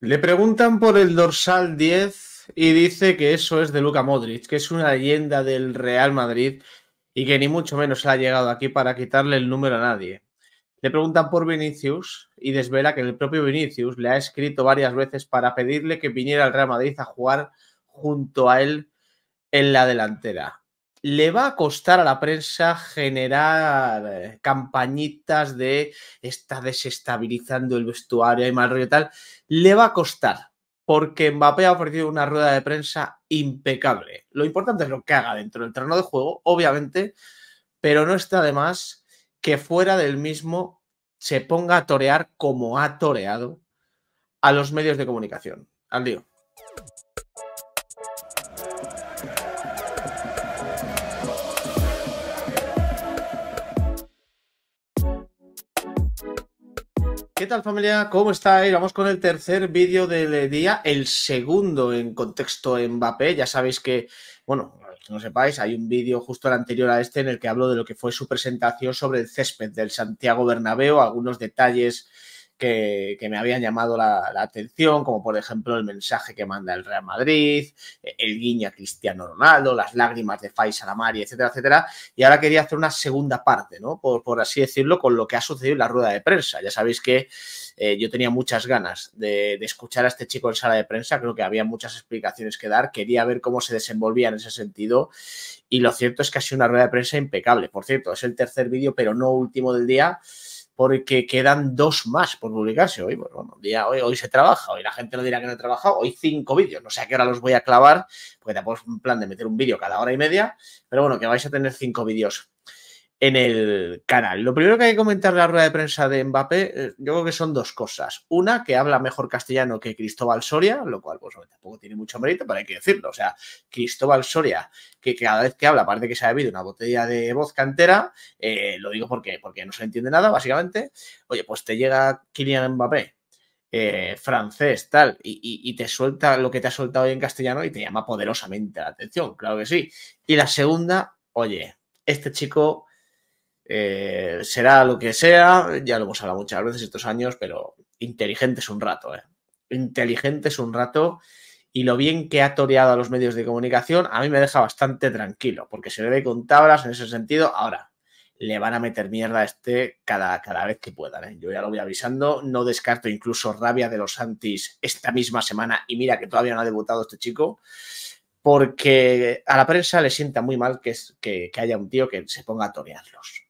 Le preguntan por el dorsal 10 y dice que eso es de Luka Modric, que es una leyenda del Real Madrid y que ni mucho menos ha llegado aquí para quitarle el número a nadie. Le preguntan por Vinicius y desvela que el propio Vinicius le ha escrito varias veces para pedirle que viniera al Real Madrid a jugar junto a él en la delantera le va a costar a la prensa generar eh, campañitas de está desestabilizando el vestuario, hay mal y tal. Le va a costar, porque Mbappé ha ofrecido una rueda de prensa impecable. Lo importante es lo que haga dentro del terreno de juego, obviamente, pero no está de más que fuera del mismo se ponga a torear como ha toreado a los medios de comunicación. Al ¿Qué tal familia? ¿Cómo estáis? Vamos con el tercer vídeo del día, el segundo en contexto Mbappé. Ya sabéis que, bueno, no sepáis, hay un vídeo justo el anterior a este en el que hablo de lo que fue su presentación sobre el césped del Santiago Bernabéu, algunos detalles que, me habían llamado la, atención, como por ejemplo el mensaje que manda el Real Madrid, e, el guiño a Cristiano Ronaldo, las lágrimas de Faisalamari, etcétera, etcétera. Y ahora quería hacer una segunda parte, ¿no? Por, así decirlo, con lo que ha sucedido en la rueda de prensa. Ya sabéis que eh, yo tenía muchas ganas de, de, escuchar a este chico en sala de prensa, creo que había muchas explicaciones que dar, quería ver cómo se desenvolvía en ese sentido y lo cierto es que ha sido una rueda de prensa impecable. Por cierto, es el tercer vídeo, pero no último del día porque quedan dos más por publicarse hoy. Pues, bueno, día, hoy, hoy, se trabaja, hoy la gente no dirá que no he trabajado, hoy cinco vídeos, no sé a qué hora los voy a clavar, porque tampoco es un plan de meter un vídeo cada hora y media, pero bueno, que vais a tener cinco vídeos en el canal. Lo primero que hay que comentar de la rueda de prensa de Mbappé, eh, yo creo que son dos cosas. Una, que habla mejor castellano que Cristóbal Soria, lo cual pues tampoco tiene mucho mérito, pero hay que decirlo. O sea, Cristóbal Soria, que cada vez que habla parece que se ha bebido una botella de voz cantera, eh, lo digo porque, porque no se entiende nada, básicamente. Oye, pues te llega Kylian Mbappé, eh, francés, tal, y, te suelta lo que te ha soltado en castellano y te llama poderosamente la atención, claro que sí. Y la segunda, oye, este chico eh, será lo que sea, ya lo hemos hablado muchas veces estos años, pero inteligente es un rato, ¿eh? Inteligente es un rato y lo bien que ha toreado a los medios de comunicación a mí me deja bastante tranquilo, porque se ve con tablas en ese sentido. Ahora, le van a meter mierda a este cada, cada vez que puedan, ¿eh? Yo ya lo voy avisando, no descarto incluso rabia de los antis esta misma semana y mira que todavía no ha debutado este chico porque a la prensa le sienta muy mal que, que, que haya un tío que se ponga a torearlos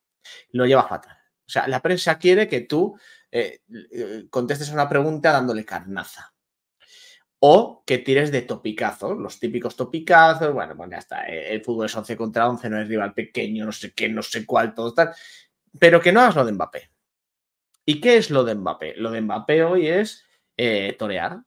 lo lleva fatal. O sea, la prensa quiere que tú eh, eh, contestes una pregunta dándole carnaza. O que tires de topicazos, los típicos topicazos, bueno, bueno, pues ya está, eh, el fútbol es 11 contra 11, no es rival pequeño, no sé qué, no sé cuál, todo tal. Pero que no hagas lo de Mbappé. ¿Y qué es lo de Mbappé? Lo de Mbappé hoy es torear,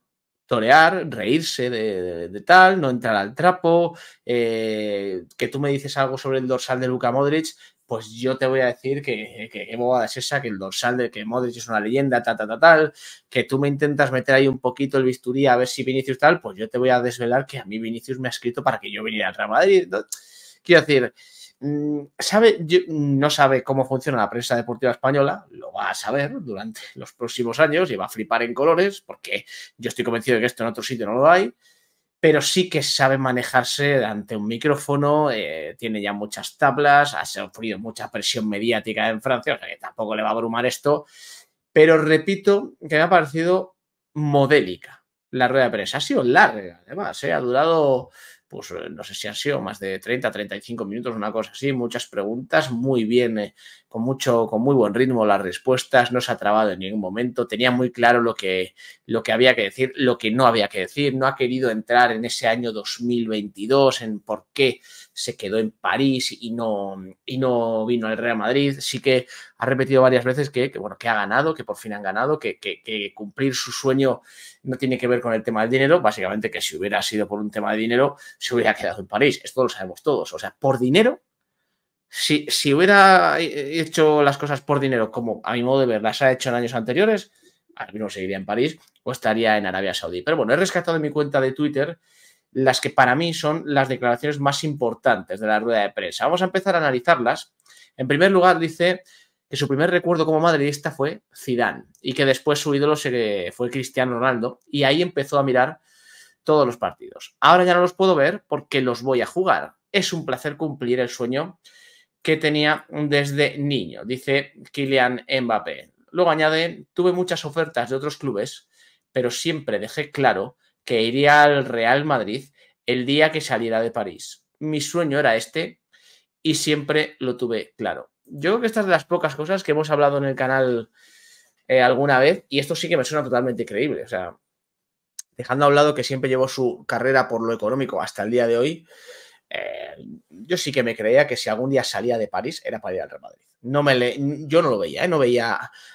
torear, reírse de, tal, no entrar al trapo, eh, que tú me dices algo sobre el dorsal de Luka Modric, pues yo te voy a decir que, que, es esa, que el dorsal de que Modric es una leyenda, ta, ta, tal, que tú me intentas meter ahí un poquito el bisturí a ver si Vinicius tal, pues yo te voy a desvelar que a mí Vinicius me ha escrito para que yo viniera al Real Madrid. Quiero decir, Mm, sabe, mm, no sabe cómo funciona la prensa deportiva española, lo va a saber durante los próximos años y va a flipar en colores, porque yo estoy convencido de que esto en otro sitio no lo hay, pero sí que sabe manejarse ante un micrófono, eh, tiene ya muchas tablas, ha sufrido mucha presión mediática en Francia, o sea que tampoco le va a abrumar esto, pero repito que me ha parecido modélica la rueda de prensa, ha sido larga además, eh, ha durado pues eh, no sé si han sido más de 30, 35 minutos, una cosa así, muchas preguntas muy bien eh, con mucho, con muy buen ritmo las respuestas, no se ha trabado en ningún momento, tenía muy claro lo que, lo que había que decir, lo que no había que decir, no ha querido entrar en ese año 2022, en por qué se quedó en París y no, y no vino al Real Madrid, sí que ha repetido varias veces que, bueno, que ha ganado, que por fin han ganado, que, que cumplir su sueño no tiene que ver con el tema del dinero, básicamente que si hubiera sido por un tema de dinero, se hubiera quedado en París, esto lo sabemos todos, o sea, por dinero si, hubiera hecho las cosas por dinero, como a mi modo de ver las ha hecho en años anteriores, al menos seguiría en París o estaría en Arabia Saudí. Pero bueno, he rescatado de mi cuenta de Twitter las que para mí son las declaraciones más importantes de la rueda de prensa. Vamos a empezar a analizarlas. En primer lugar, dice que su primer recuerdo como madridista fue Zidane y que después su ídolo fue Cristiano Ronaldo y ahí empezó a mirar todos los partidos. Ahora ya no los puedo ver porque los voy a jugar. Es un placer cumplir el sueño que tenía desde niño, dice Kylian Mbappé. Luego añade, tuve muchas ofertas de otros clubes, pero siempre dejé claro que iría al Real Madrid el día que saliera de París. Mi sueño era este y siempre lo tuve claro. Yo creo que estas de las pocas cosas que hemos hablado en el canal eh, alguna vez y esto sí que me suena totalmente creíble. O sea, dejando a un lado que siempre llevó su carrera por lo económico hasta el día de hoy, yo sí que me creía que si algún día salía de París era para ir al Real Madrid. No me yo no lo veía, ¿eh? no veía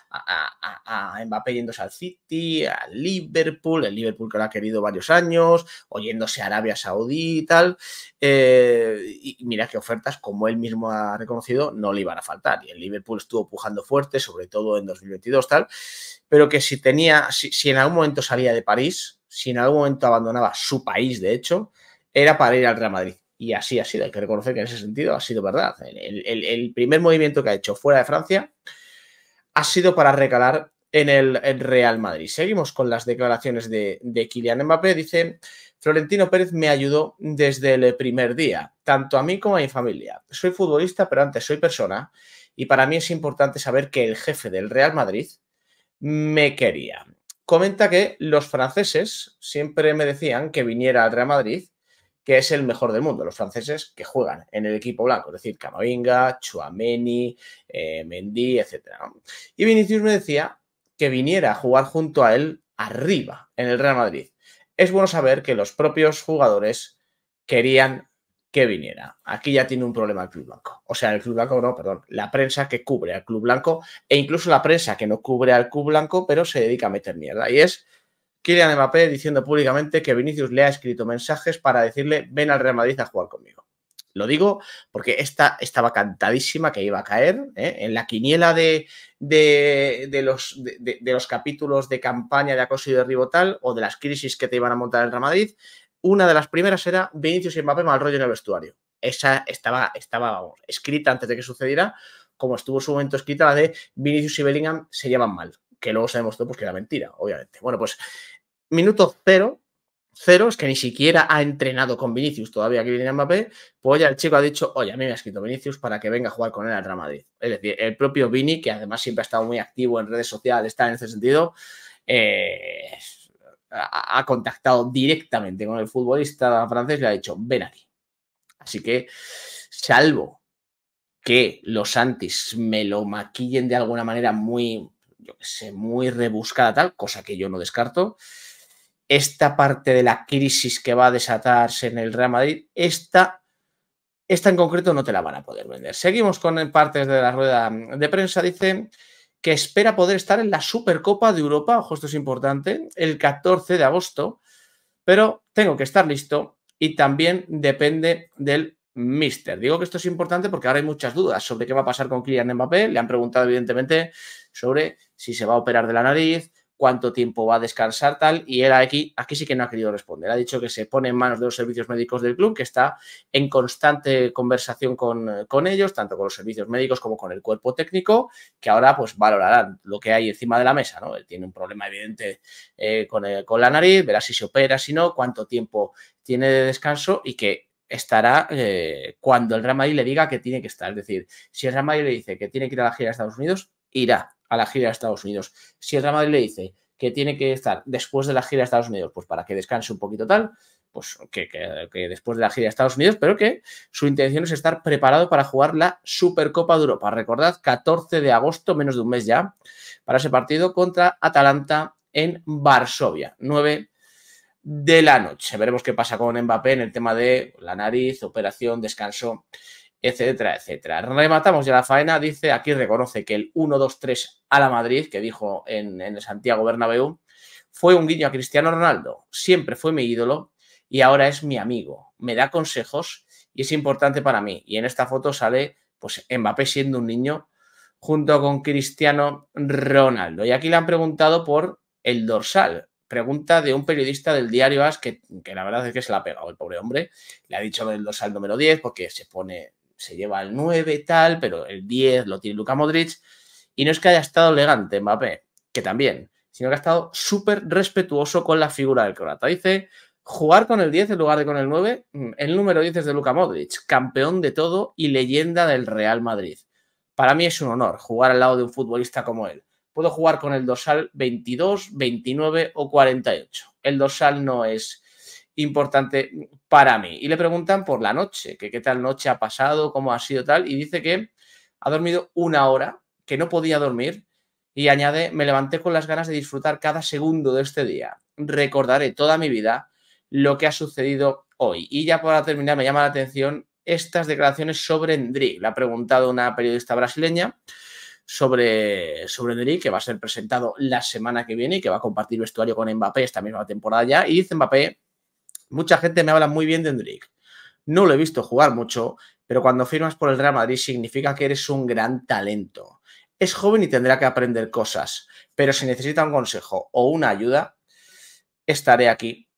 a, a, Mbappé yéndose al City, al Liverpool, el Liverpool que lo ha querido varios años, oyéndose a Arabia Saudí y tal. Eh, y mira qué ofertas, como él mismo ha reconocido, no le iban a faltar. Y el Liverpool estuvo pujando fuerte, sobre todo en 2022, tal. Pero que si tenía, si en algún momento salía de París, si en algún momento abandonaba su país, de hecho, era para ir al Real Madrid y así ha sido, hay que reconocer que en ese sentido ha sido verdad. El, primer movimiento que ha hecho fuera de Francia ha sido para recalar en el, Real Madrid. Seguimos con las declaraciones de, de Kylian Mbappé. Dice, Florentino Pérez me ayudó desde el primer día, tanto a mí como a mi familia. Soy futbolista, pero antes soy persona. Y para mí es importante saber que el jefe del Real Madrid me quería comenta que los franceses siempre me decían que viniera al Real Madrid que es el mejor del mundo, los franceses que juegan en el equipo blanco, es decir, Camavinga, Chuameni, eh, Mendy, etc. Y Vinicius me decía que viniera a jugar junto a él arriba, en el Real Madrid. Es bueno saber que los propios jugadores querían que viniera. Aquí ya tiene un problema el Club Blanco. O sea, el Club Blanco no, perdón, la prensa que cubre al Club Blanco e incluso la prensa que no cubre al Club Blanco, pero se dedica a meter mierda. Y es Kylian Mbappé diciendo públicamente que Vinicius le ha escrito mensajes para decirle ven al Real Madrid a jugar conmigo. Lo digo porque esta estaba cantadísima que iba a caer ¿eh? en la quiniela de, los, de, los capítulos de campaña de acoso y derribo tal o de las crisis que te iban a montar el Real Madrid. Una de las primeras era Vinicius y Mbappé mal rollo en el vestuario. Esa estaba, estaba escrita antes de que sucediera, como estuvo en su momento escrita la de Vinicius y Bellingham se llevan mal, que luego sabemos demostró pues que era mentira, obviamente. Bueno, pues minuto cero, cero es que ni siquiera ha entrenado con Vinicius todavía que viene Mbappé, pues ya el chico ha dicho, oye, a mí me ha escrito Vinicius para que venga a jugar con él al Real Es decir, el propio Vini, que además siempre ha estado muy activo en redes sociales, está en ese sentido, eh, ha contactado directamente con el futbolista francés y le ha dicho, ven aquí. Así que, salvo que los antis me lo maquillen de alguna manera muy, yo qué sé, muy rebuscada tal, cosa que yo no descarto, esta parte de la crisis que va a desatarse en el Real Madrid, esta, esta en concreto no te la van a poder vender. Seguimos con partes de la rueda de prensa. Dice que espera poder estar en la Supercopa de Europa, ojo, esto es importante, el 14 de agosto, pero tengo que estar listo y también depende del Mister. Digo que esto es importante porque ahora hay muchas dudas sobre qué va a pasar con Kylian Mbappé. Le han preguntado, evidentemente, sobre si se va a operar de la nariz, cuánto tiempo va a descansar, tal, y era aquí, aquí sí que no ha querido responder. Ha dicho que se pone en manos de los servicios médicos del club, que está en constante conversación con, ellos, tanto con los servicios médicos como con el cuerpo técnico, que ahora pues valorarán lo que hay encima de la mesa, ¿no? Él tiene un problema evidente eh, eh, con, la nariz, verá si se opera, si no, cuánto tiempo tiene de descanso y que estará eh, cuando el Real Madrid le diga que tiene que estar. Es decir, si el Real Madrid le dice que tiene que ir a la gira a Estados Unidos, irá a la gira de Estados Unidos. Si el Real Madrid le dice que tiene que estar después de la gira de Estados Unidos, pues para que descanse un poquito tal, pues que, después de la gira de Estados Unidos, pero que su intención es estar preparado para jugar la Supercopa de Europa. Recordad, 14 de agosto, menos de un mes ya, para ese partido contra Atalanta en Varsovia, 9 de la noche. Veremos qué pasa con Mbappé en el tema de la nariz, operación, descanso etcétera, etcétera. Rematamos ya la faena, dice, aquí reconoce que el 1-2-3 a la Madrid, que dijo en, Santiago Bernabéu, fue un guiño a Cristiano Ronaldo, siempre fue mi ídolo y ahora es mi amigo, me da consejos y es importante para mí. Y en esta foto sale, pues, Mbappé siendo un niño junto con Cristiano Ronaldo. Y aquí le han preguntado por el dorsal. Pregunta de un periodista del diario As, que, que la verdad es que se la ha pegado el pobre hombre. Le ha dicho el dorsal número 10 porque se pone se lleva el 9 tal, pero el 10 lo tiene Luka Modric. Y no es que haya estado elegante Mbappé, que también, sino que ha estado súper respetuoso con la figura del croata. Dice, jugar con el 10 en lugar de con el 9, mm, el número 10 es de Luka Modric, campeón de todo y leyenda del Real Madrid. Para mí es un honor jugar al lado de un futbolista como él. Puedo jugar con el dorsal 22, 29 o 48. El dorsal no es importante para mí. Y le preguntan por la noche, que qué tal noche ha pasado, cómo ha sido tal, y dice que ha dormido una hora, que no podía dormir, y añade, me levanté con las ganas de disfrutar cada segundo de este día. Recordaré toda mi vida lo que ha sucedido hoy. Y ya para terminar, me llama la atención estas declaraciones sobre Endri. Le ha preguntado una periodista brasileña sobre, sobre que va a ser presentado la semana que viene y que va a compartir vestuario con Mbappé esta misma temporada ya. Y dice Mbappé Mucha gente me habla muy bien de Hendrik. No lo he visto jugar mucho, pero cuando firmas por el Real Madrid significa que eres un gran talento. Es joven y tendrá que aprender cosas, pero si necesita un consejo o una ayuda, estaré aquí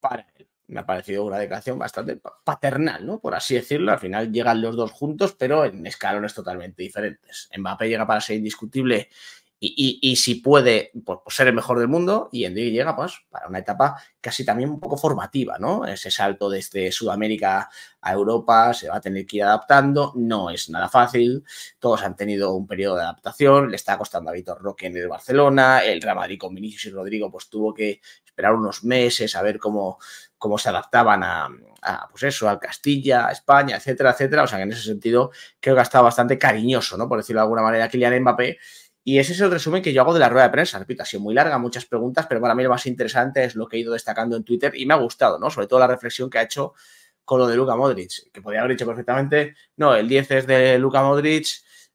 para él. Me ha parecido una declaración bastante paternal, ¿no? Por así decirlo. Al final llegan los dos juntos, pero en escalones totalmente diferentes. Mbappé llega para ser indiscutible y, si puede pues, pues, ser el mejor del mundo y en día llega pues para una etapa casi también un poco formativa, ¿no? Ese salto desde Sudamérica a Europa se va a tener que ir adaptando, no es nada fácil, todos han tenido un periodo de adaptación, le está costando a Vitor Roque en el Barcelona, el Real Madrid con Vinicius y Rodrigo pues tuvo que esperar unos meses a ver cómo, cómo se adaptaban a, pues eso, al Castilla, a España, etcétera, etcétera, o sea que en ese sentido creo que ha estado bastante cariñoso, ¿no? Por decirlo de alguna manera, Kylian Mbappé y ese es el resumen que yo hago de la rueda de prensa. Repito, ha sido muy larga, muchas preguntas, pero para mí lo más interesante es lo que he ido destacando en Twitter y me ha gustado, ¿no? Sobre todo la reflexión que ha hecho con lo de Luka Modric, que podría haber dicho perfectamente, no, el 10 es de Luka Modric,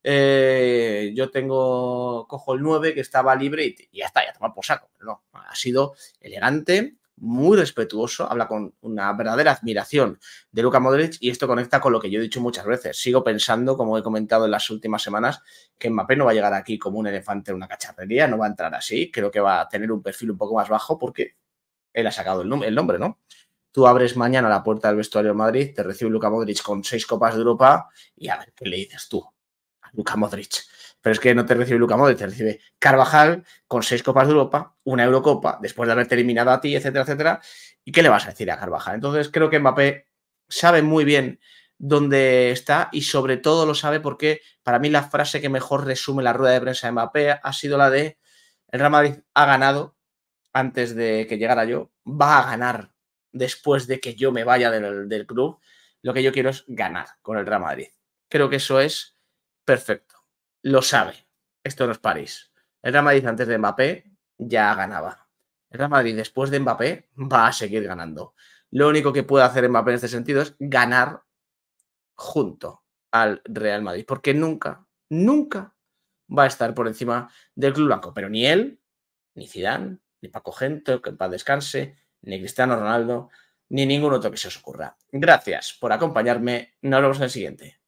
eh, yo tengo, cojo el 9 que estaba libre y, ya está, ya toma por saco. Pero no, ha sido elegante, muy respetuoso, habla con una verdadera admiración de Luka Modric y esto conecta con lo que yo he dicho muchas veces. Sigo pensando, como he comentado en las últimas semanas, que Mbappé no va a llegar aquí como un elefante en una cacharrería, no va a entrar así, creo que va a tener un perfil un poco más bajo porque él ha sacado el, el nombre, ¿no? Tú abres mañana la puerta del vestuario de Madrid, te recibe Luka Modric con seis copas de Europa y a ver qué le dices tú a Luka Modric. Pero es que no te recibe Luca Modric, te recibe Carvajal con seis Copas de Europa, una Eurocopa, después de haber eliminado a ti, etcétera, etcétera. ¿Y qué le vas a decir a Carvajal? Entonces creo que Mbappé sabe muy bien dónde está y sobre todo lo sabe porque para mí la frase que mejor resume la rueda de prensa de Mbappé ha sido la de el Real Madrid ha ganado antes de que llegara yo, va a ganar después de que yo me vaya del, del club. Lo que yo quiero es ganar con el Real Madrid. Creo que eso es perfecto lo sabe. Esto no es París. El Real Madrid antes de Mbappé ya ganaba. El Real Madrid después de Mbappé va a seguir ganando. Lo único que puede hacer Mbappé en este sentido es ganar junto al Real Madrid, porque nunca, nunca va a estar por encima del club blanco, pero ni él, ni Zidane, ni Paco Gento, que en paz descanse, ni Cristiano Ronaldo, ni ningún otro que se os ocurra. Gracias por acompañarme. Nos vemos en el siguiente.